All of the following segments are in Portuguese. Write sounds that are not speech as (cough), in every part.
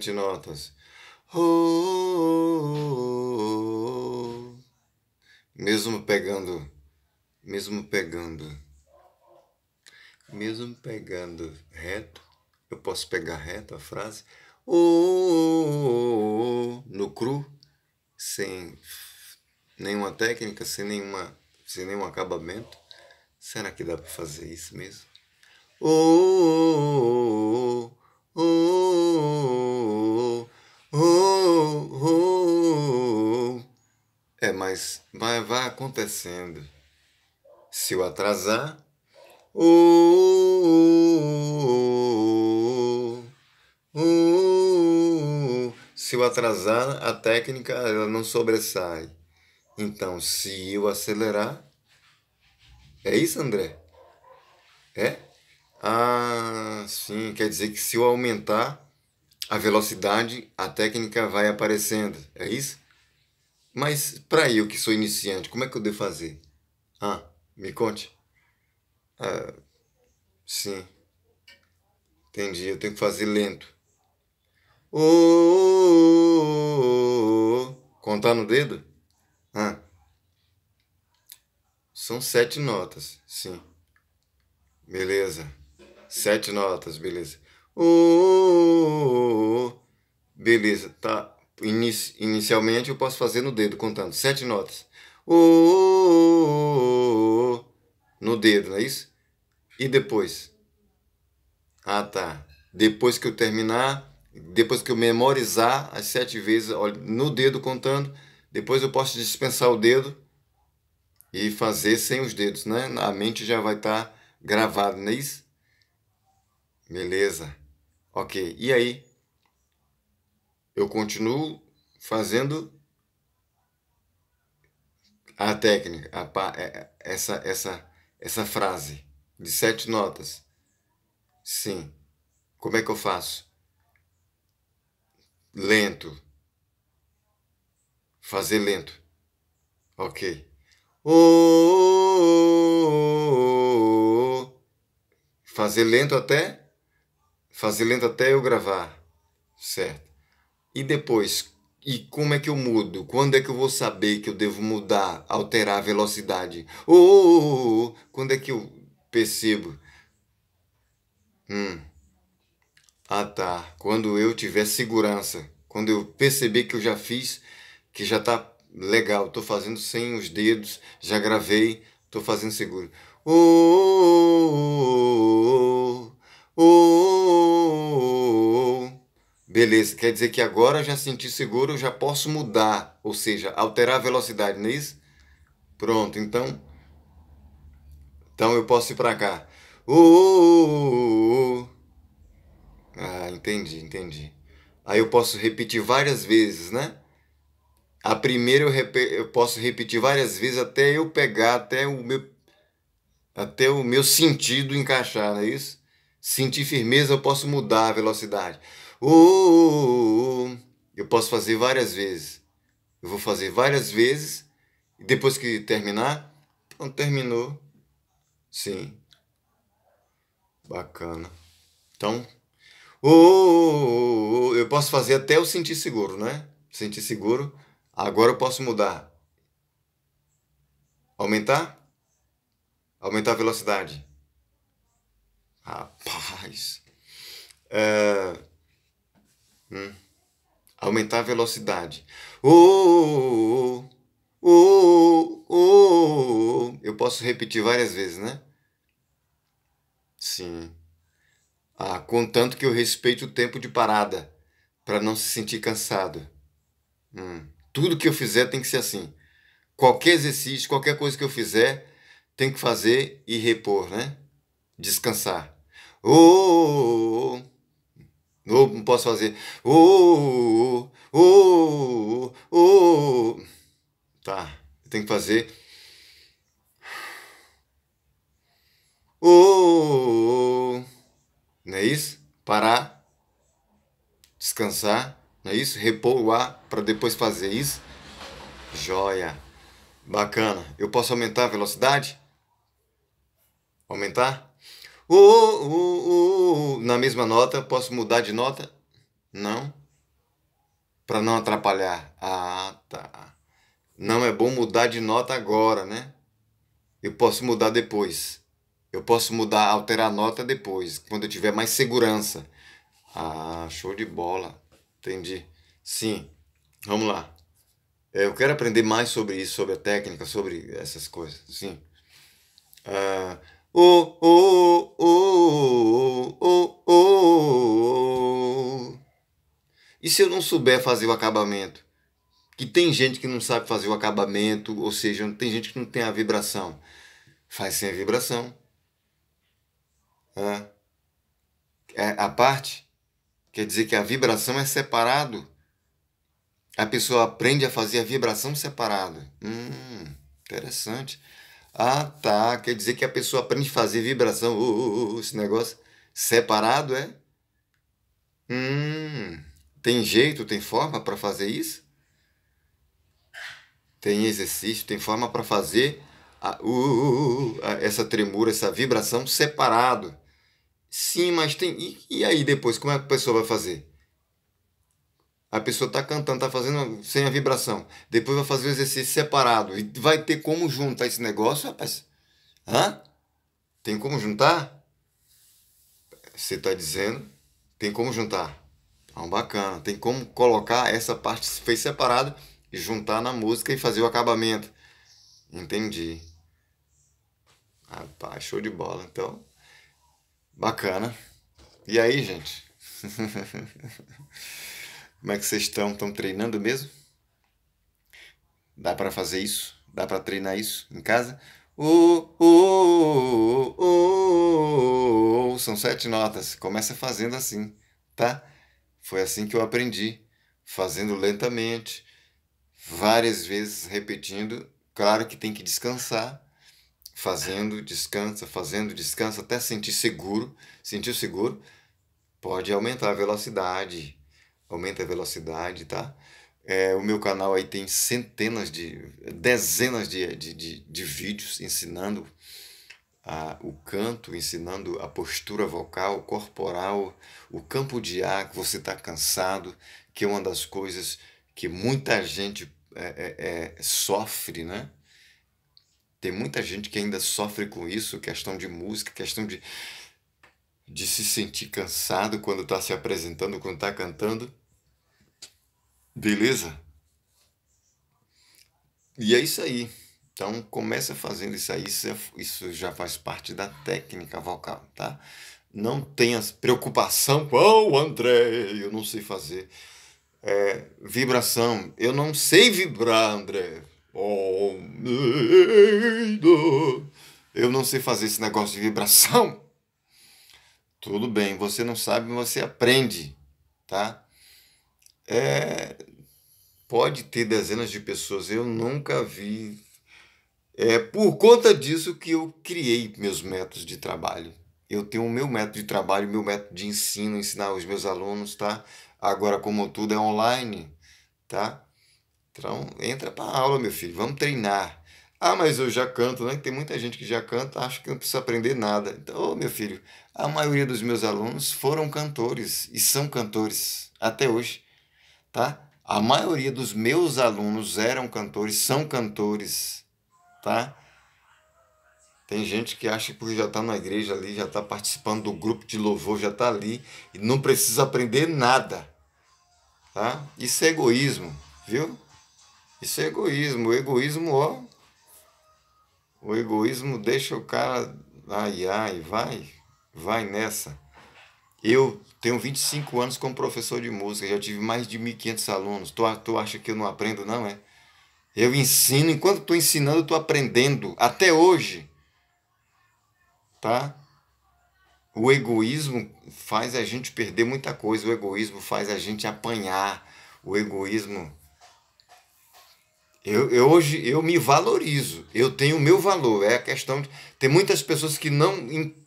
sete notas. Oh, oh, oh, mesmo pegando, mesmo pegando, mesmo pegando reto, eu posso pegar reto a frase. no cru, sem nenhuma técnica, sem, nenhuma, sem nenhum acabamento. Será que dá para fazer isso mesmo? mas vai, vai acontecendo. Se eu atrasar, se eu atrasar, a técnica ela não sobressai. Então, se eu acelerar, é isso, André? É? Ah, sim, quer dizer que se eu aumentar a velocidade, a técnica vai aparecendo. É isso? Mas para eu que sou iniciante, como é que eu devo fazer? Ah, me conte. Ah, sim. Entendi, eu tenho que fazer lento. Oh, oh, oh, oh Contar no dedo? Ah. São sete notas, sim. Beleza. Sete notas, beleza. Oh, beleza, tá inicialmente eu posso fazer no dedo, contando sete notas. O, no dedo, não é isso? E depois? Ah, tá. Depois que eu terminar, depois que eu memorizar as sete vezes no dedo contando, depois eu posso dispensar o dedo e fazer sem os dedos, né? A mente já vai estar tá gravada, não é isso? Beleza. Ok. E aí? eu continuo fazendo a técnica, a, é, é, essa, essa, essa frase de sete notas. Sim. Como é que eu faço? Lento. Fazer lento. Ok. Oh, oh, oh, Fazer lento até. Fazer lento até eu gravar. Certo. E depois, e como é que eu mudo? Quando é que eu vou saber que eu devo mudar, alterar a velocidade? Oh, oh, oh, oh. quando é que eu percebo? Hum. Ah, tá. Quando eu tiver segurança, quando eu perceber que eu já fiz, que já tá legal, tô fazendo sem os dedos, já gravei, tô fazendo seguro. Oh, oh, oh, oh, oh, oh, oh. Beleza, quer dizer que agora já senti seguro, eu já posso mudar, ou seja, alterar a velocidade, não é isso? Pronto, então. Então eu posso ir para cá. Uh uh uh, uh, uh, uh, ah, entendi, entendi. Aí eu posso repetir várias vezes, né? A primeira eu, rep... eu posso repetir várias vezes até eu pegar, até o meu, até o meu sentido encaixar, não é isso? Sentir firmeza, eu posso mudar a velocidade. Oh, oh, oh, oh, eu posso fazer várias vezes. Eu vou fazer várias vezes e depois que terminar, então terminou. Sim. Bacana. Então, oh, eu posso fazer até eu sentir seguro, né? Sentir seguro. Agora eu posso mudar. Aumentar? Aumentar a velocidade. Rapaz. É... Hum. Aumentar a velocidade. Oh, oh, oh, oh, Eu posso repetir várias vezes, né? Sim. Ah, contanto que eu respeite o tempo de parada, para não se sentir cansado. Hum. Tudo que eu fizer tem que ser assim. Qualquer exercício, qualquer coisa que eu fizer, tem que fazer e repor, né? Descansar. Oh, oh, oh, ou não posso fazer. Oh, oh, oh, oh. Tá, eu tenho que fazer. Oh, não é isso? Parar, descansar, não é isso? Repor o ar para depois fazer isso. Joia, bacana. Eu posso aumentar a velocidade? Aumentar? Uh, uh, uh, na mesma nota, posso mudar de nota? Não. Para não atrapalhar. Ah, tá. Não é bom mudar de nota agora, né? Eu posso mudar depois. Eu posso mudar, alterar a nota depois, quando eu tiver mais segurança. Ah, show de bola. Entendi. Sim. Vamos lá. É, eu quero aprender mais sobre isso, sobre a técnica, sobre essas coisas. Sim. Uh, Oh, oh, oh, oh, oh, oh E se eu não souber fazer o acabamento? Que tem gente que não sabe fazer o acabamento, ou seja, tem gente que não tem a vibração. Faz sem a vibração. É a parte quer dizer que a vibração é separado. A pessoa aprende a fazer a vibração separada. Hum, interessante. Ah, tá. Quer dizer que a pessoa aprende a fazer vibração, uh, uh, uh, uh esse negócio separado, é? Hum, tem jeito, tem forma para fazer isso? Tem exercício, tem forma para fazer a, uh, uh, a, essa tremura, essa vibração separado. Sim, mas tem. E, e aí depois, como é que a pessoa vai fazer? A pessoa está cantando, está fazendo sem a vibração. Depois vai fazer o exercício separado. E vai ter como juntar esse negócio, rapaz? Hã? Tem como juntar? Você está dizendo, tem como juntar. É ah, um bacana. Tem como colocar essa parte que fez separada e juntar na música e fazer o acabamento. Entendi. Rapaz, show de bola. Então, bacana. E aí, gente? (laughs) Como é que vocês estão? Estão treinando mesmo? Dá para fazer isso? Dá para treinar isso em casa? Oh, oh, oh, São sete notas. Começa fazendo assim, tá? Foi assim que eu aprendi, fazendo lentamente, várias vezes repetindo. Claro que tem que descansar, fazendo, descansa, fazendo, descansa, até sentir seguro. Sentir seguro pode aumentar a velocidade, aumenta a velocidade, tá? É, o meu canal aí tem centenas de, dezenas de, de, de, de vídeos ensinando a, o canto, ensinando a postura vocal, corporal, o campo de ar, que você está cansado, que é uma das coisas que muita gente é, é, é, sofre, né? Tem muita gente que ainda sofre com isso, questão de música, questão de, de se sentir cansado quando está se apresentando, quando está cantando. Beleza? E é isso aí. Então começa fazendo isso aí, é isso, já faz parte da técnica vocal, tá? Não tenha preocupação com, oh André, eu não sei fazer. É, vibração, eu não sei vibrar, André. Oh, eu não sei fazer esse negócio de vibração. Tudo bem, você não sabe, você aprende, tá? é, pode ter dezenas de pessoas. Eu nunca vi. É por conta disso que eu criei meus métodos de trabalho. Eu tenho o meu método de trabalho, meu método de ensino, ensinar os meus alunos, tá? Agora, como tudo é online, tá? Então, entra para aula, meu filho, vamos treinar. Ah, mas eu já canto, né? Tem muita gente que já canta, acho que não precisa aprender nada. Então, meu filho, a maioria dos meus alunos foram cantores e são cantores até hoje tá? A maioria dos meus alunos eram cantores, são cantores, tá? Tem gente que acha que já está na igreja ali, já está participando do grupo de louvor, já está ali e não precisa aprender nada, tá? Isso é egoísmo, viu? Isso é egoísmo, o egoísmo, ó, o egoísmo deixa o cara, ai, ai, vai, vai nessa. Eu tenho 25 anos como professor de música, já tive mais de 1.500 alunos. Tu, tu acha que eu não aprendo? Não, é. Eu ensino, enquanto estou ensinando, estou aprendendo, até hoje. Tá? O egoísmo faz a gente perder muita coisa, o egoísmo faz a gente apanhar, o egoísmo. Eu, eu hoje eu me valorizo, eu tenho o meu valor. É a questão de. Tem muitas pessoas que não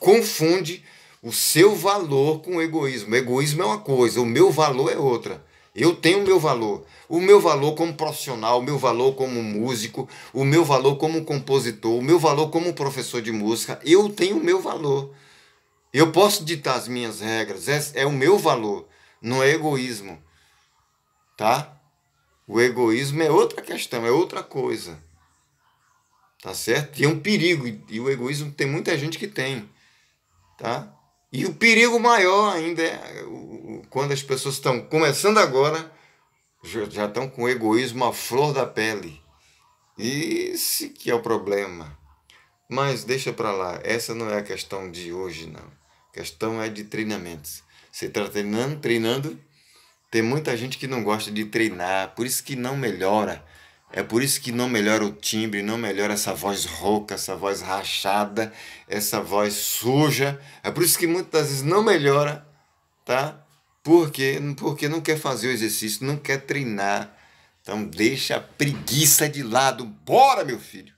confundem o seu valor com o egoísmo. O egoísmo é uma coisa, o meu valor é outra. Eu tenho o meu valor. O meu valor como profissional, o meu valor como músico, o meu valor como compositor, o meu valor como professor de música. Eu tenho o meu valor. Eu posso ditar as minhas regras. É, é o meu valor, não é egoísmo. Tá? O egoísmo é outra questão, é outra coisa. Tá certo? E é um perigo. E o egoísmo tem muita gente que tem. Tá? E o perigo maior ainda é quando as pessoas estão começando agora, já estão com o egoísmo à flor da pele. Esse que é o problema. Mas deixa para lá, essa não é a questão de hoje, não. A questão é de treinamentos. Você está treinando, treinando. Tem muita gente que não gosta de treinar, por isso que não melhora. É por isso que não melhora o timbre, não melhora essa voz rouca, essa voz rachada, essa voz suja. É por isso que muitas vezes não melhora, tá? Porque, porque não quer fazer o exercício, não quer treinar. Então deixa a preguiça de lado. Bora, meu filho!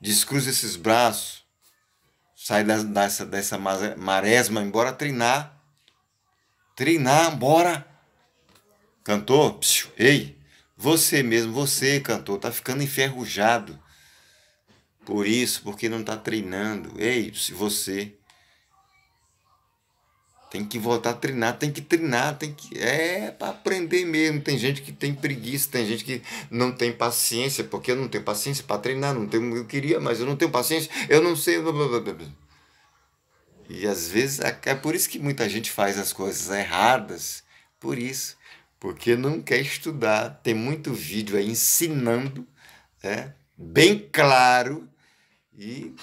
Descruza esses braços. Sai dessa, dessa maresma, embora treinar. Treinar, bora! Cantor? Psiu, ei! Você mesmo, você cantor, tá ficando enferrujado. Por isso, porque não está treinando. Ei, se você tem que voltar a treinar, tem que treinar, tem que. É para aprender mesmo. Tem gente que tem preguiça, tem gente que não tem paciência, porque eu não tenho paciência para treinar, não tenho, eu queria, mas eu não tenho paciência, eu não sei. E às vezes é, é por isso que muita gente faz as coisas erradas, por isso porque não quer estudar. Tem muito vídeo aí ensinando, né? bem claro, e,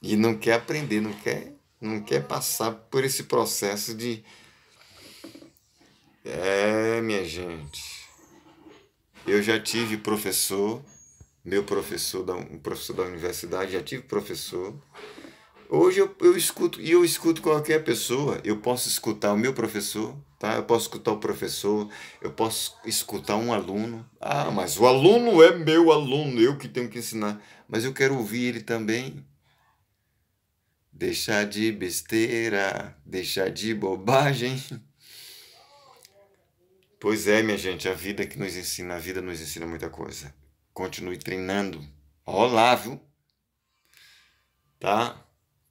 e não quer aprender, não quer, não quer passar por esse processo de. É, minha gente. Eu já tive professor, meu professor da, um professor da universidade, já tive professor Hoje eu, eu escuto, e eu escuto qualquer pessoa, eu posso escutar o meu professor, tá? eu posso escutar o professor, eu posso escutar um aluno. Ah, mas o aluno é meu aluno, eu que tenho que ensinar. Mas eu quero ouvir ele também. Deixar de besteira, deixar de bobagem. (laughs) Pois é, minha gente, a vida que nos ensina, a vida nos ensina muita coisa. Continue treinando. Olá, viu? Tá?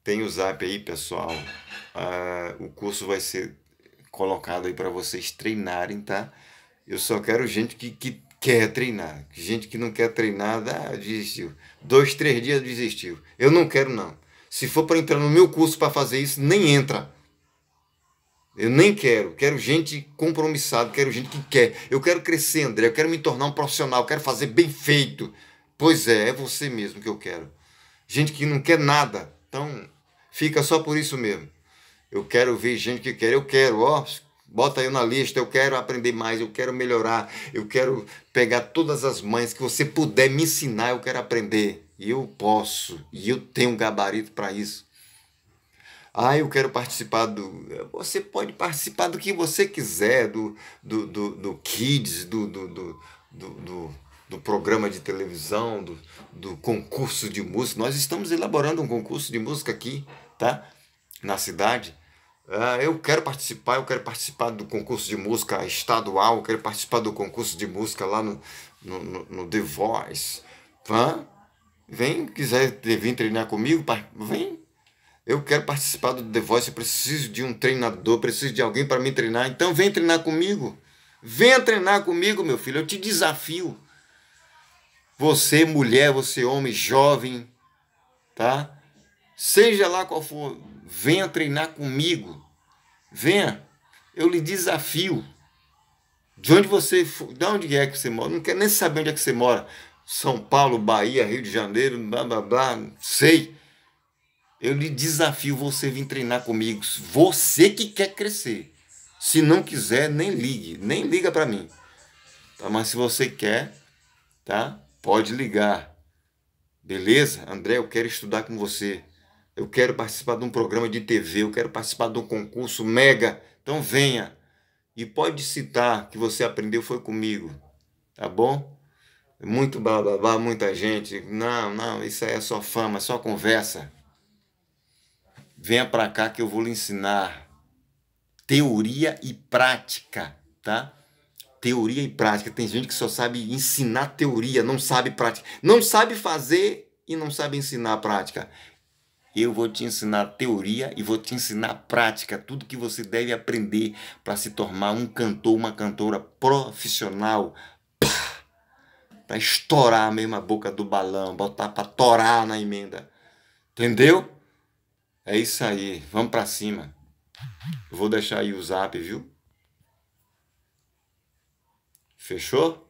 Tem o zap aí, pessoal. Ah, o curso vai ser colocado aí para vocês treinarem, tá? Eu só quero gente que, que quer treinar. Gente que não quer treinar, ah, desistiu. Dois, três dias desistiu. Eu não quero, não. Se for para entrar no meu curso para fazer isso, nem entra. Eu nem quero. Quero gente compromissada, quero gente que quer. Eu quero crescer, André. Eu quero me tornar um profissional. Eu quero fazer bem feito. Pois é, é você mesmo que eu quero. Gente que não quer nada. Então, fica só por isso mesmo. Eu quero ver gente que quer, eu quero, ó, bota aí na lista, eu quero aprender mais, eu quero melhorar, eu quero pegar todas as mães que você puder me ensinar, eu quero aprender. E eu posso, e eu tenho um gabarito para isso. Ah, eu quero participar do. Você pode participar do que você quiser, do, do, do, do Kids, do, do, do, do do programa de televisão, do, do concurso de música. Nós estamos elaborando um concurso de música aqui, tá? Na cidade. Uh, eu quero participar, eu quero participar do concurso de música estadual, eu quero participar do concurso de música lá no, no, no, no The Voice. Hã? Vem, quiser vir treinar comigo, vem. Eu quero participar do The Voice, eu preciso de um treinador, preciso de alguém para me treinar. Então vem treinar comigo. Vem treinar comigo, meu filho, eu te desafio. Você, mulher, você, homem, jovem, tá? Seja lá qual for, venha treinar comigo. Venha, eu lhe desafio. De onde você, de onde é que você mora? Não quero nem saber onde é que você mora. São Paulo, Bahia, Rio de Janeiro, blá blá blá, não sei. Eu lhe desafio você vir treinar comigo. Você que quer crescer. Se não quiser, nem ligue, nem liga para mim. Tá? Mas se você quer, tá? Pode ligar. Beleza? André, eu quero estudar com você. Eu quero participar de um programa de TV, eu quero participar de um concurso mega. Então venha. E pode citar que você aprendeu foi comigo. Tá bom? Muito blá blá blá, muita gente. Não, não, isso aí é só fama, só conversa. Venha para cá que eu vou lhe ensinar teoria e prática, tá? teoria e prática. Tem gente que só sabe ensinar teoria, não sabe prática. Não sabe fazer e não sabe ensinar a prática. Eu vou te ensinar teoria e vou te ensinar prática, tudo que você deve aprender para se tornar um cantor, uma cantora profissional. Para estourar mesmo a boca do balão, botar para torar na emenda. Entendeu? É isso aí, vamos para cima. vou deixar aí o zap, viu? Fechou?